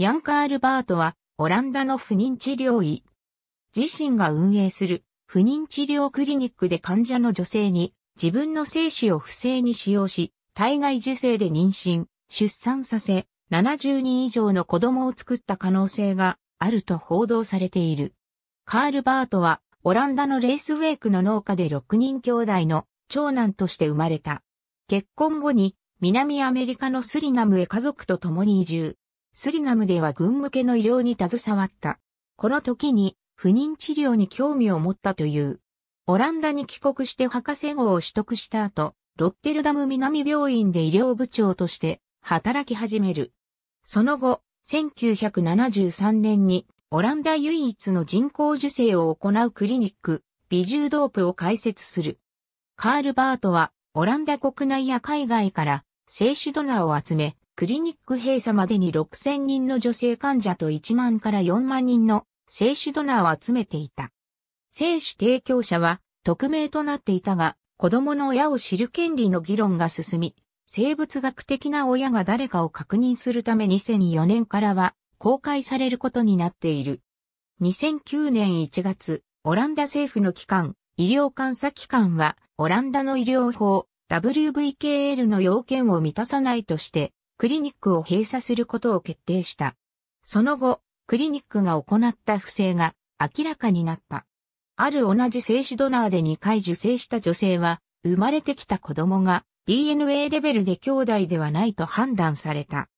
ヤンカールバートは、オランダの不妊治療医。自身が運営する不妊治療クリニックで患者の女性に自分の精子を不正に使用し、体外受精で妊娠、出産させ、70人以上の子供を作った可能性があると報道されている。カールバートは、オランダのレースウェイクの農家で6人兄弟の長男として生まれた。結婚後に南アメリカのスリナムへ家族と共に移住。スリナムでは軍向けの医療に携わった。この時に不妊治療に興味を持ったという。オランダに帰国して博士号を取得した後、ロッテルダム南病院で医療部長として働き始める。その後、1973年にオランダ唯一の人工受精を行うクリニック、ビジュードープを開設する。カール・バートはオランダ国内や海外から精子ドナーを集め、クリニック閉鎖までに6000人の女性患者と1万から4万人の精子ドナーを集めていた。精子提供者は匿名となっていたが、子供の親を知る権利の議論が進み、生物学的な親が誰かを確認するため2004年からは公開されることになっている。2009年1月、オランダ政府の機関、医療監査機関は、オランダの医療法、WVKL の要件を満たさないとして、クリニックを閉鎖することを決定した。その後、クリニックが行った不正が明らかになった。ある同じ精子ドナーで2回受精した女性は、生まれてきた子供が DNA レベルで兄弟ではないと判断された。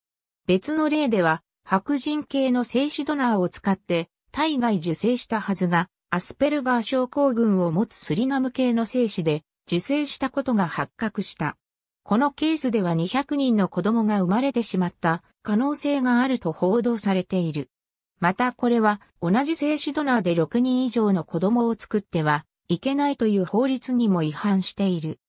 別の例では、白人系の精子ドナーを使って体外受精したはずが、アスペルガー症候群を持つスリナム系の精子で受精したことが発覚した。このケースでは200人の子供が生まれてしまった可能性があると報道されている。またこれは同じ精子ドナーで6人以上の子供を作ってはいけないという法律にも違反している。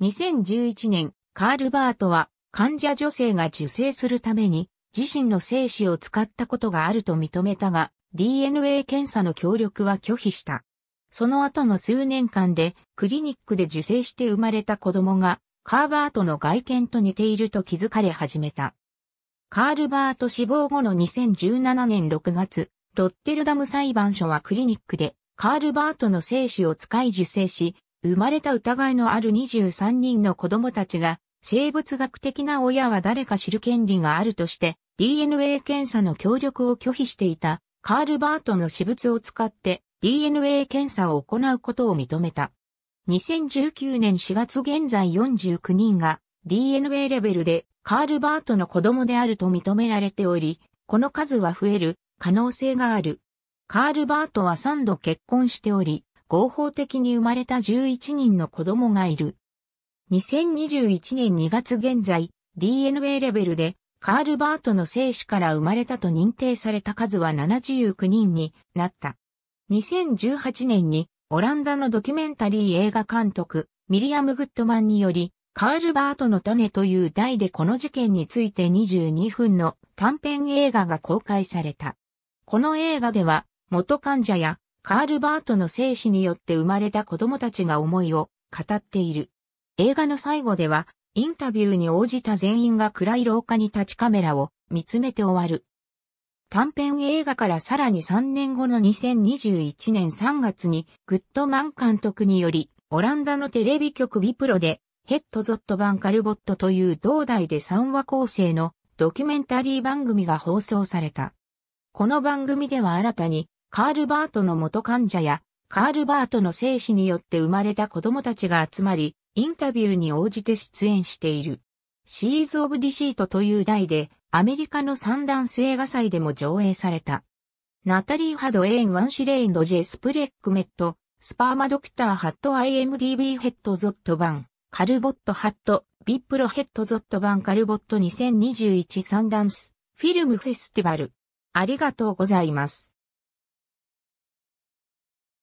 2011年、カールバートは患者女性が受精するために自身の精子を使ったことがあると認めたが DNA 検査の協力は拒否した。その後の数年間でクリニックで受精して生まれた子供がカーバートの外見と似ていると気づかれ始めた。カールバート死亡後の2017年6月、ロッテルダム裁判所はクリニックで、カールバートの精子を使い受精し、生まれた疑いのある23人の子供たちが、生物学的な親は誰か知る権利があるとして、DNA 検査の協力を拒否していた、カールバートの私物を使って、DNA 検査を行うことを認めた。2019年4月現在49人が DNA レベルでカール・バートの子供であると認められており、この数は増える可能性がある。カール・バートは3度結婚しており、合法的に生まれた11人の子供がいる。2021年2月現在、DNA レベルでカール・バートの精子から生まれたと認定された数は79人になった。2018年にオランダのドキュメンタリー映画監督、ミリアム・グッドマンにより、カール・バートの種という題でこの事件について22分の短編映画が公開された。この映画では、元患者やカール・バートの生死によって生まれた子供たちが思いを語っている。映画の最後では、インタビューに応じた全員が暗い廊下に立ちカメラを見つめて終わる。短編映画からさらに3年後の2021年3月に、グッドマン監督により、オランダのテレビ局ビプロで、ヘッドゾット版カルボットという同代で3話構成のドキュメンタリー番組が放送された。この番組では新たに、カールバートの元患者や、カールバートの生死によって生まれた子供たちが集まり、インタビューに応じて出演している。シーズ・オブ・ディシートという題で、アメリカの三段性画祭でも上映された。ナタリー・ハド・エーン・ワン・シレインド・ジェス・プレック・メット、スパーマ・ドクター・ハット・ IMDB ヘッド・ゾット版、カルボット・ハット、ビップロヘッド・ゾット版カルボット2021サンダンス、フィルム・フェスティバル。ありがとうございます。